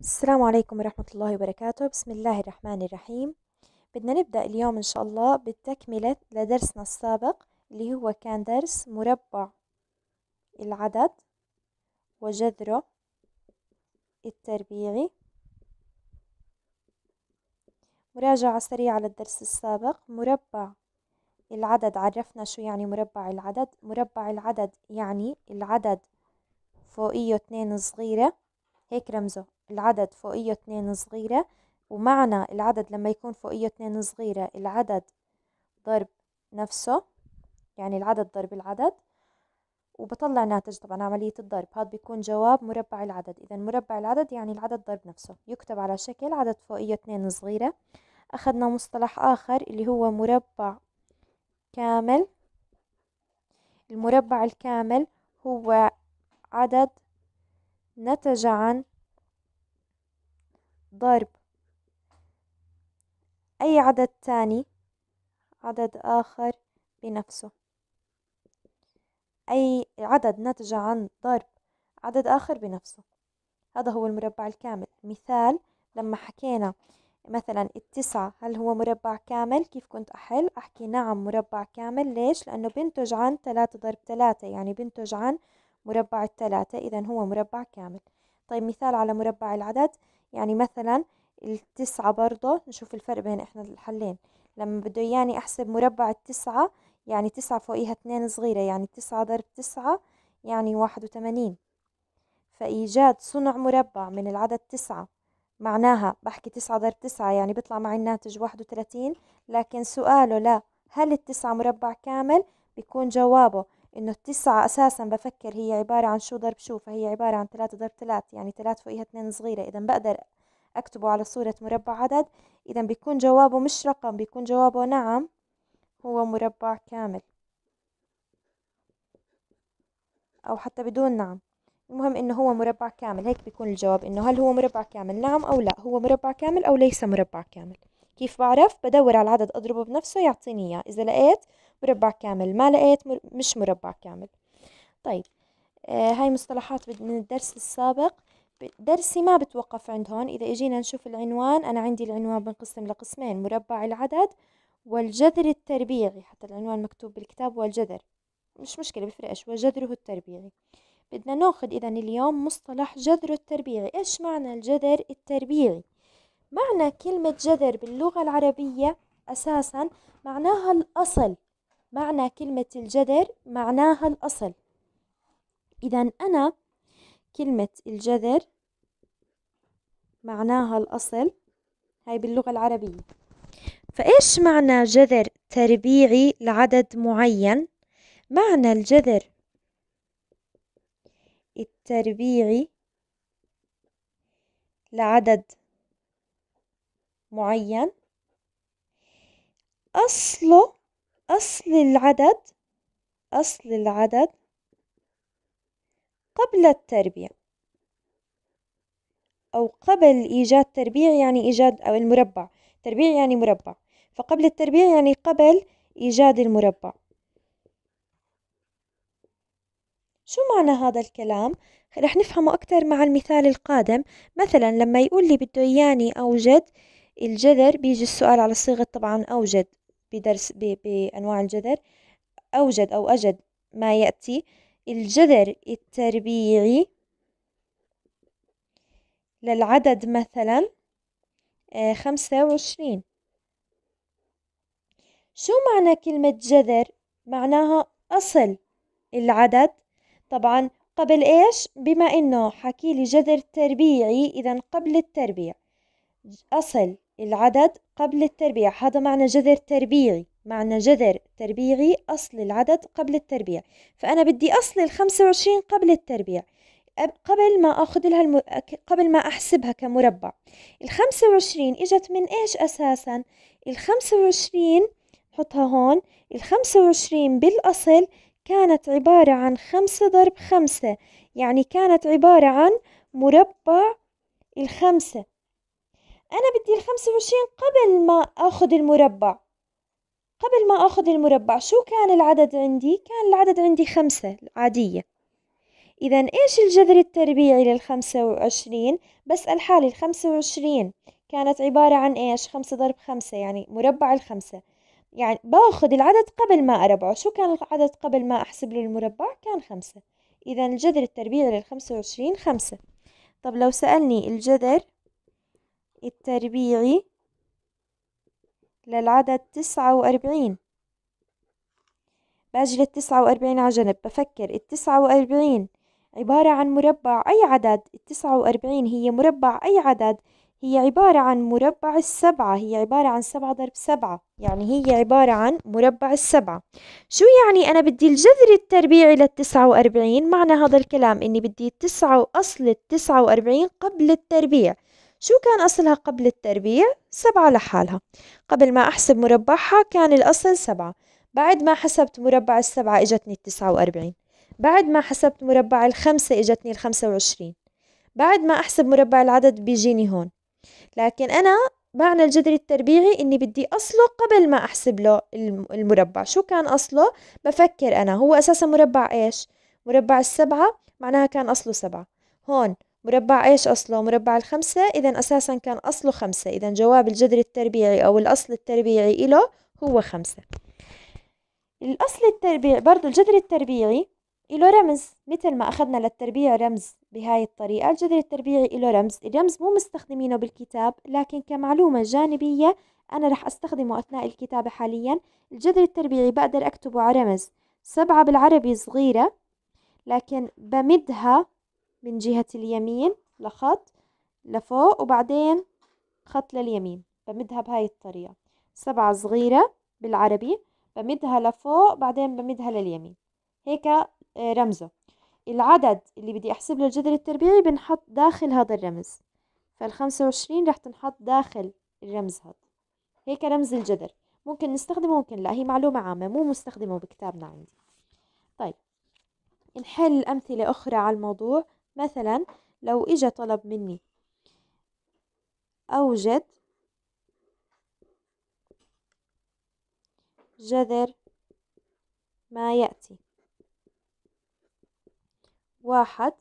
السلام عليكم ورحمة الله وبركاته بسم الله الرحمن الرحيم بدنا نبدأ اليوم إن شاء الله بالتكملة لدرسنا السابق اللي هو كان درس مربع العدد وجذره التربيعي مراجعة سريعة للدرس السابق مربع العدد عرفنا شو يعني مربع العدد مربع العدد يعني العدد فوقيه اتنين صغيرة هيك رمزه العدد فوقيه اتنين صغيرة ومعنى العدد لما يكون فوقيه اتنين صغيرة العدد ضرب نفسه يعني العدد ضرب العدد وبطلع ناتج طبعا عملية الضرب هذا بيكون جواب مربع العدد إذا مربع العدد يعني العدد ضرب نفسه يكتب على شكل عدد فوقيه اتنين صغيرة أخذنا مصطلح آخر اللي هو مربع كامل المربع الكامل هو عدد نتج عن ضرب أي عدد تاني عدد آخر بنفسه أي عدد نتج عن ضرب عدد آخر بنفسه هذا هو المربع الكامل مثال لما حكينا مثلا التسعة هل هو مربع كامل كيف كنت أحل أحكي نعم مربع كامل ليش لأنه بنتج عن ثلاثة ضرب ثلاثة يعني بنتج عن مربع الثلاثة إذا هو مربع كامل طيب مثال على مربع العدد يعني مثلا التسعة برضه نشوف الفرق بين إحنا الحلين لما بده إياني أحسب مربع التسعة يعني تسعة فوقيها اثنين صغيرة يعني تسعة ضرب تسعة يعني واحد وثمانين فإيجاد صنع مربع من العدد تسعة معناها بحكي تسعة ضرب تسعة يعني بيطلع معي الناتج واحد وثلاثين لكن سؤاله لا هل التسعة مربع كامل بيكون جوابه انه التسعة اساسا بفكر هي عبارة عن شو ضرب شو فهي عبارة عن ثلاثة ضرب ثلاثة يعني ثلاثة فوقيها اثنين صغيرة اذا بقدر اكتبه على صورة مربع عدد اذا بيكون جوابه مش رقم بيكون جوابه نعم هو مربع كامل او حتى بدون نعم المهم انه هو مربع كامل هيك بيكون الجواب انه هل هو مربع كامل نعم او لا هو مربع كامل او ليس مربع كامل كيف بعرف بدور على العدد اضربه بنفسه يعطيني اياه اذا لقيت مربع كامل ما لقيت مر... مش مربع كامل طيب آه هاي مصطلحات من الدرس السابق درسي ما بتوقف عند هون إذا إجينا نشوف العنوان أنا عندي العنوان بنقسم لقسمين مربع العدد والجذر التربيعي حتى العنوان مكتوب بالكتاب والجذر مش مشكلة بفرقش وجذره التربيعي بدنا ناخذ إذا اليوم مصطلح جذر التربيعي إيش معنى الجذر التربيعي؟ معنى كلمة جذر باللغة العربية أساسا معناها الأصل معنى كلمة الجذر معناها الأصل إذا أنا كلمة الجذر معناها الأصل هاي باللغة العربية فإيش معنى جذر تربيعي لعدد معين؟ معنى الجذر التربيعي لعدد معين أصله أصل العدد أصل العدد قبل التربيع أو قبل إيجاد تربيع يعني إيجاد أو المربع تربيع يعني مربع فقبل التربيع يعني قبل إيجاد المربع شو معنى هذا الكلام؟ رح نفهمه أكتر مع المثال القادم مثلا لما يقول لي بده إياني أوجد الجذر بيجي السؤال على صيغة طبعا أوجد بدرس بأنواع الجذر أوجد أو أجد ما يأتي الجذر التربيعي للعدد مثلا آه، خمسة وعشرين شو معنى كلمة جذر؟ معناها أصل العدد طبعا قبل إيش؟ بما إنه حكي لي جذر تربيعي إذا قبل التربيع أصل العدد قبل التربيع هذا معنى جذر تربيعي معنى جذر تربيعي أصل العدد قبل التربيع فأنا بدي أصل الخمسة وعشرين قبل التربيع قبل ما أخذ لها الم... قبل ما أحسبها كمربع الخمسة وعشرين إجت من إيش أساسا الخمسة وعشرين نحطها هون الخمسة وعشرين بالأصل كانت عبارة عن خمسة ضرب خمسة يعني كانت عبارة عن مربع الخمسة أنا بدي الخمسة وعشرين قبل ما أخذ المربع قبل ما أخذ المربع شو كان العدد عندي؟ كان العدد عندي خمسة عادية إذا إيش الجذر التربيعي للخمسة وعشرين؟ بسأل حالي الخمسة وعشرين كانت عبارة عن إيش؟ خمسة ضرب خمسة يعني مربع الخمسة يعني باخذ العدد قبل ما أربعه شو كان العدد قبل ما أحسب له المربع؟ كان خمسة إذا الجذر التربيعي للخمسة وعشرين خمسة طب لو سألني الجذر التربيعي للعدد تسعة وأربعين باجي للتسعة وأربعين على جنب بفكر التسعة وأربعين عبارة عن مربع أي عدد التسعة وأربعين هي مربع أي عدد هي عبارة عن مربع السبعة هي عبارة عن سبعة ضرب سبعة يعني هي عبارة عن مربع السبعة شو يعني أنا بدي الجذر التربيعي للتسعة وأربعين معنى هذا الكلام إني بدي التسعة وأصل التسعة وأربعين قبل التربيع شو كان أصلها قبل التربيع؟ سبعة لحالها قبل ما أحسب مربعها كان الأصل سبعة بعد ما حسبت مربع السبعة إجتني التسعة وأربعين بعد ما حسبت مربع الخمسة إجتني الخمسة وعشرين بعد ما أحسب مربع العدد بيجيني هون لكن أنا معنى الجذر التربيعي إني بدي أصله قبل ما أحسب له المربع شو كان أصله؟ بفكر أنا هو أساسا مربع إيش؟ مربع السبعة معناها كان أصله سبعة هون مربع إيش أصله مربع الخمسة إذا أساسا كان أصله خمسة إذا جواب الجذر التربيعي أو الأصل التربيعي إله هو خمسة الأصل التربيعي برضو الجذر التربيعي إله رمز مثل ما أخذنا للتربيع رمز بهاي الطريقة الجذر التربيعي إله رمز الرمز مو مستخدمينه بالكتاب لكن كمعلومة جانبية أنا رح أستخدمه أثناء الكتابة حاليا الجذر التربيعي بقدر أكتبه على رمز سبعة بالعربي صغيرة لكن بمدها من جهة اليمين لخط لفوق وبعدين خط لليمين بمدها بهاي الطريقة سبعة صغيرة بالعربي بمدها لفوق بعدين بمدها لليمين هيك آه، رمزه العدد اللي بدي أحسب له الجذر التربيعي بنحط داخل هذا الرمز فالخمسة وعشرين رح تنحط داخل الرمز هذا هيك رمز الجذر ممكن نستخدمه ممكن لا هي معلومة عامة مو مستخدمه بكتابنا عندي طيب نحل أمثلة أخرى على الموضوع مثلا لو إجا طلب مني أوجد جذر ما يأتي واحد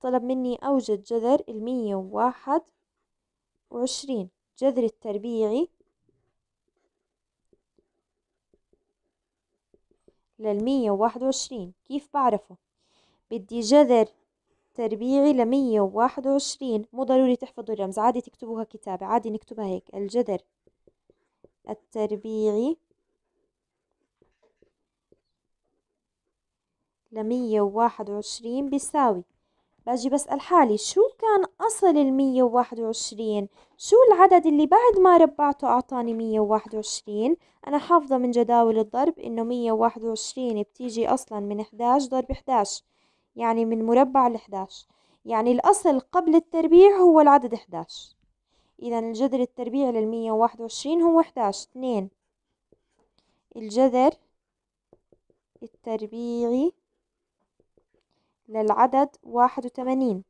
طلب مني أوجد جذر المية وواحد وعشرين جذر التربيعي للمية وواحد وعشرين كيف بعرفه بدي جذر تربيعي لمية وواحد وعشرين مو ضروري تحفظوا الرمز عادي تكتبوها كتابة عادي نكتبها هيك الجذر التربيعي لمية وواحد وعشرين بيساوي باجي بسأل حالي شو كان أصل المية وواحد وعشرين شو العدد اللي بعد ما ربعته أعطاني مية وواحد وعشرين أنا حافظة من جداول الضرب إنه مية وواحد وعشرين بتيجي أصلا من 11 ضرب 11 يعني من مربع ال11 يعني الأصل قبل التربيع هو العدد 11 إذا الجذر التربيع للمية وواحد وعشرين هو 11 2 الجذر التربيعي للعدد واحد وثمانين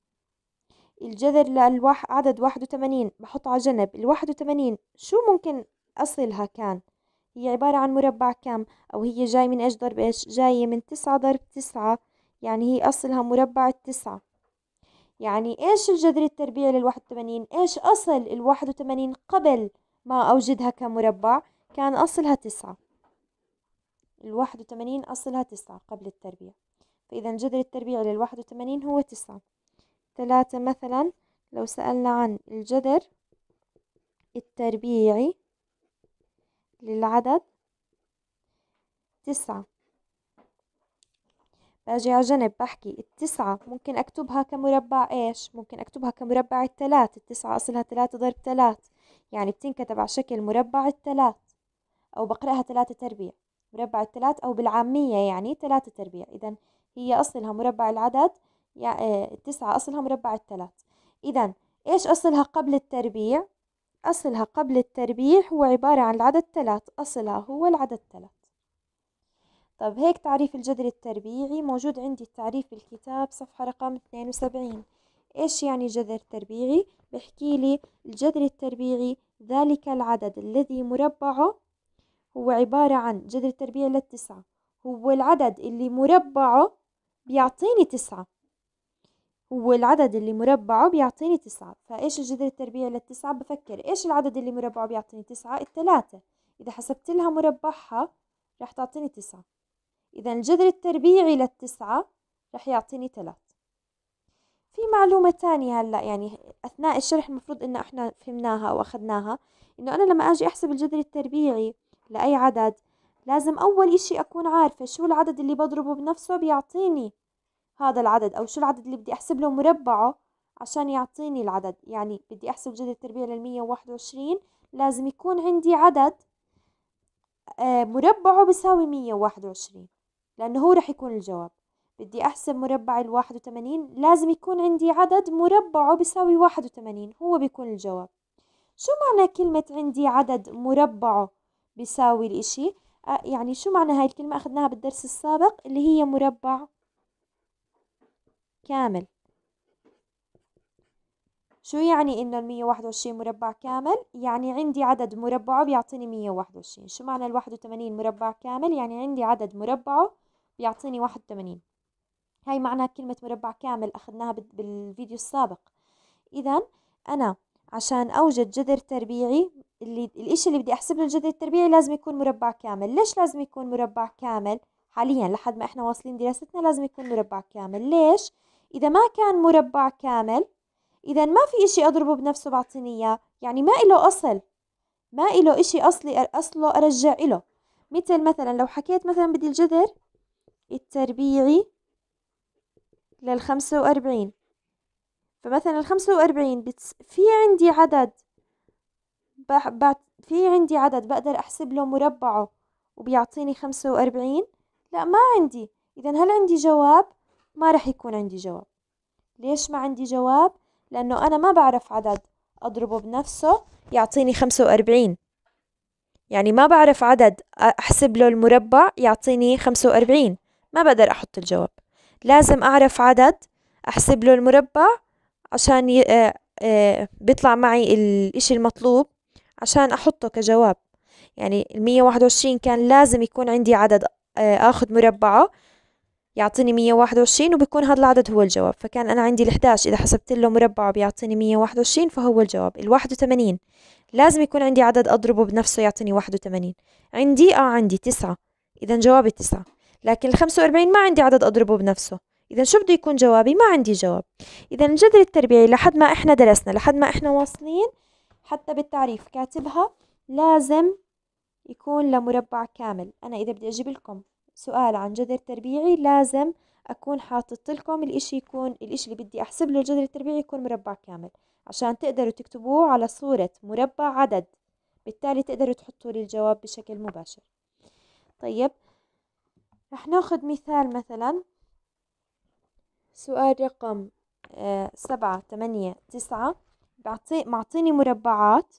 الجذر للعدد واحد وثمانين بحط على جنب الواحد وثمانين شو ممكن أصلها كان هي عبارة عن مربع كم أو هي جاي من إيش ضرب إيش جاي من تسعة ضرب تسعة يعني هي أصلها مربع التسعة يعني إيش الجذر التربيعي للواحد وثمانين إيش أصل الواحد وثمانين قبل ما أوجدها كمربع كان أصلها تسعة الواحد وثمانين أصلها تسعة قبل التربيع فإذا الجذر التربيعي للواحد وثمانين هو تسعة ثلاثة مثلا لو سألنا عن الجذر التربيعي للعدد تسعة باجي على جنب بحكي التسعة ممكن أكتبها كمربع إيش؟ ممكن أكتبها كمربع التلات التسعة أصلها تلاتة ضرب تلات يعني بتنكتب على شكل مربع التلات أو بقرأها تلاتة تربيع مربع التلات أو بالعامية يعني تلاتة تربيع إذا هي أصلها مربع العدد يعني التسعة أصلها مربع التلات إذا إيش أصلها قبل التربيع؟ أصلها قبل التربيع هو عبارة عن العدد تلات، أصلها هو العدد تلات. طب هيك تعريف الجذر التربيعي موجود عندي التعريف بالكتاب صفحة رقم 72 إيش يعني جذر تربيعي؟ بحكي لي الجذر التربيعي ذلك العدد الذي مربعه هو عبارة عن جذر التربيعي للتسعة هو العدد اللي مربعه بيعطيني تسعة هو العدد اللي مربعه بيعطيني تسعة فإيش الجذر التربيعي للتسعة بفكر إيش العدد اللي مربعه بيعطيني تسعة التلاتة إذا حسبت لها مربعها رح تعطيني تسعة إذا الجذر التربيعي للتسعة رح يعطيني ثلاث في معلومة تانية هلا يعني أثناء الشرح المفروض إنه إحنا فهمناها أو أخذناها إنه أنا لما أجي أحسب الجذر التربيعي لأي عدد لازم أول إشي أكون عارفة شو العدد اللي بضربه بنفسه بيعطيني هذا العدد أو شو العدد اللي بدي أحسب له مربعه عشان يعطيني العدد يعني بدي أحسب جذر التربيع للمية وواحد وعشرين لازم يكون عندي عدد آه، مربعه بيساوي مية وواحد وعشرين لأنه هو رح يكون الجواب بدي أحسب مربع الواحد وثمانين لازم يكون عندي عدد مربعه بيساوي واحد وثمانين هو بيكون الجواب شو معنى كلمة عندي عدد مربعه بيساوي الإشي يعني شو معنى هاي الكلمة أخذناها بالدرس السابق اللي هي مربع كامل شو يعني إنه المية واحد وعشرين مربع كامل؟ يعني عندي عدد مربعه بيعطيني مية واحد وعشرين شو معنى الواحد وثمانين مربع كامل؟ يعني عندي عدد مربعه بيعطيني واحد وثمانين هاي معناها كلمة مربع كامل أخذناها بالفيديو السابق إذا أنا عشان أوجد جذر تربيعي اللي الإشي اللي بدي أحسب له الجذر التربيعي لازم يكون مربع كامل ليش لازم يكون مربع كامل؟ حاليا لحد ما إحنا واصلين دراستنا لازم يكون مربع كامل ليش؟ إذا ما كان مربع كامل إذا ما في إشي أضربه بنفسه بعطيني إياه يعني ما إله أصل ما إله إشي أصلي أصله أرجع إله مثل مثلا لو حكيت مثلا بدي الجذر التربيعي للخمسة وأربعين فمثلا الخمسة وأربعين بتس... في عندي عدد بح... ب... في عندي عدد بقدر أحسب له مربعه وبيعطيني خمسة وأربعين لا ما عندي إذا هل عندي جواب؟ ما رح يكون عندي جواب ليش ما عندي جواب؟ لأنه أنا ما بعرف عدد أضربه بنفسه يعطيني خمسة وأربعين يعني ما بعرف عدد أحسب له المربع يعطيني خمسة وأربعين ما بقدر أحط الجواب لازم أعرف عدد أحسب له المربع عشان ي... آه، آه، بيطلع معي الإشي المطلوب عشان أحطه كجواب يعني المية واحد وعشرين كان لازم يكون عندي عدد آه، آخذ مربعه يعطيني مية وعشرين وبيكون هذا العدد هو الجواب فكان أنا عندي ال11 إذا حسبت له مربعه بيعطيني مية وعشرين فهو الجواب الواحد وثمانين لازم يكون عندي عدد أضربه بنفسه يعطيني واحد وثمانين عندي آه عندي تسعة إذا جوابي تسعة لكن ال 45 ما عندي عدد أضربه بنفسه إذا شو بده يكون جوابي؟ ما عندي جواب إذا الجذر التربيعي لحد ما إحنا درسنا لحد ما إحنا واصلين حتى بالتعريف كاتبها لازم يكون لمربع كامل أنا إذا بدي أجيب لكم سؤال عن جذر تربيعي لازم أكون حاطط لكم الإشي يكون الإشي اللي بدي أحسب له الجذر التربيعي يكون مربع كامل عشان تقدروا تكتبوه على صورة مربع عدد بالتالي تقدروا تحطوا لي الجواب بشكل مباشر طيب راح ناخد مثال مثلا سؤال رقم آه، سبعة تمانية تسعة بعطي معطيني مربعات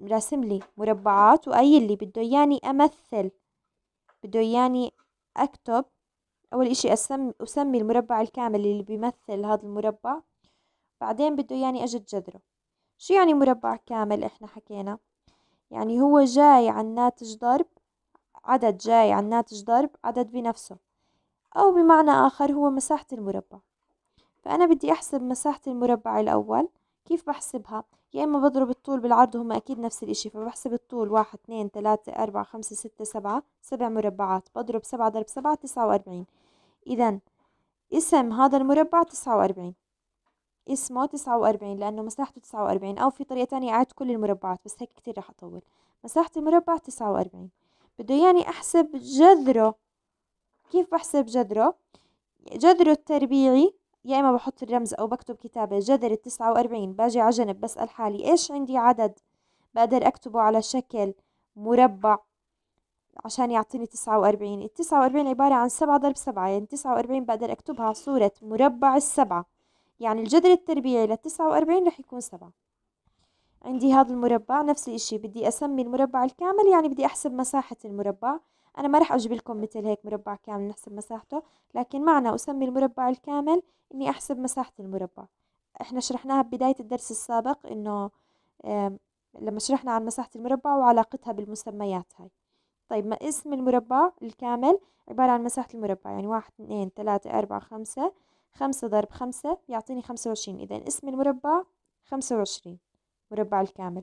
راسم لي مربعات وقايل لي بده اياني امثل بده اياني اكتب اول اشي أسم اسمي المربع الكامل اللي بيمثل هذا المربع بعدين بده اياني اجد جذره شو يعني مربع كامل احنا حكينا يعني هو جاي عن ناتج ضرب عدد جاي عن ناتج ضرب عدد بنفسه أو بمعنى آخر هو مساحة المربع فأنا بدي أحسب مساحة المربع الأول كيف بحسبها؟ يا إما بضرب الطول بالعرض هما أكيد نفس الإشي فبحسب الطول واحد اثنين ثلاثة أربعة خمسة ستة سبعة سبع مربعات بضرب سبعة ضرب سبعة تسعة وأربعين إذا اسم هذا المربع تسعة وأربعين اسمه تسعة وأربعين لأنه مساحته تسعة وأربعين أو في طريقة تانية أعد كل المربعات بس هيك كتير رح أطول مساحة المربع تسعة وأربعين بده يعني أحسب جذره كيف بحسب جذره؟ جذره التربيعي يا إما بحط الرمز أو بكتب كتابة جذر التسعة وأربعين باجي على جنب بسأل حالي إيش عندي عدد بقدر أكتبه على شكل مربع عشان يعطيني تسعة وأربعين التسعة وأربعين عبارة عن سبعة ضرب سبعة يعني تسعة وأربعين بقدر أكتبها صورة مربع السبعة يعني الجذر التربيعي للتسعة وأربعين رح يكون سبعة عندي هذا المربع نفس الاشي بدي أسمي المربع الكامل يعني بدي أحسب مساحة المربع أنا ما رح أجيب لكم مثل هيك مربع كامل نحسب مساحته لكن معنى أسمي المربع الكامل إني أحسب مساحة المربع إحنا شرحناها ببداية الدرس السابق إنه لما شرحنا عن مساحة المربع وعلاقتها بالمسميات هاي طيب ما اسم المربع الكامل عبارة عن مساحة المربع يعني واحد اثنين ثلاثة أربعة خمسة خمسة ضرب خمسة يعطيني خمسة وعشرين إذا اسم المربع خمسة وعشرين مربع الكامل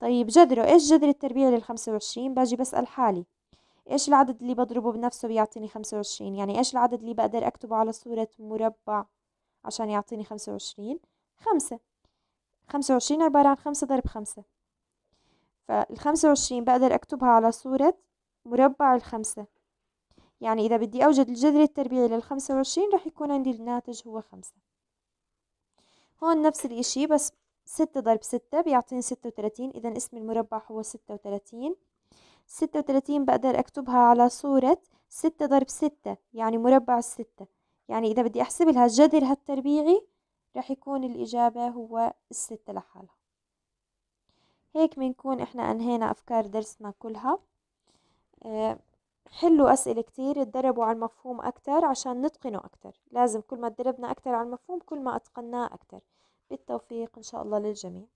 طيب جذره إيش جذر التربيع للخمسة وعشرين باجي بسأل حالي إيش العدد اللي بضربه بنفسه بيعطيني خمسة وعشرين يعني إيش العدد اللي بقدر أكتبه على صورة مربع عشان يعطيني خمسة وعشرين خمسة خمسة وعشرين عبارة عن خمسة ضرب خمسة فالخمسة وعشرين بقدر أكتبها على صورة مربع الخمسة يعني إذا بدي أوجد الجذر التربيعي للخمسة وعشرين رح يكون عندي الناتج هو خمسة هون نفس الإشي بس ستة ضرب ستة بيعطيني ستة وتلاتين إذا اسم المربع هو ستة وتلاتين ستة وتلاتين بقدر أكتبها على صورة ستة ضرب ستة يعني مربع الستة يعني إذا بدي أحسب لها جذرها التربيعي رح يكون الإجابة هو الستة لحالها هيك بنكون إحنا أنهينا أفكار درسنا كلها أه حلوا أسئلة كتير اتدربوا على المفهوم أكتر عشان نتقنه أكتر لازم كل ما تدربنا أكتر على المفهوم كل ما أتقناه أكتر بالتوفيق إن شاء الله للجميع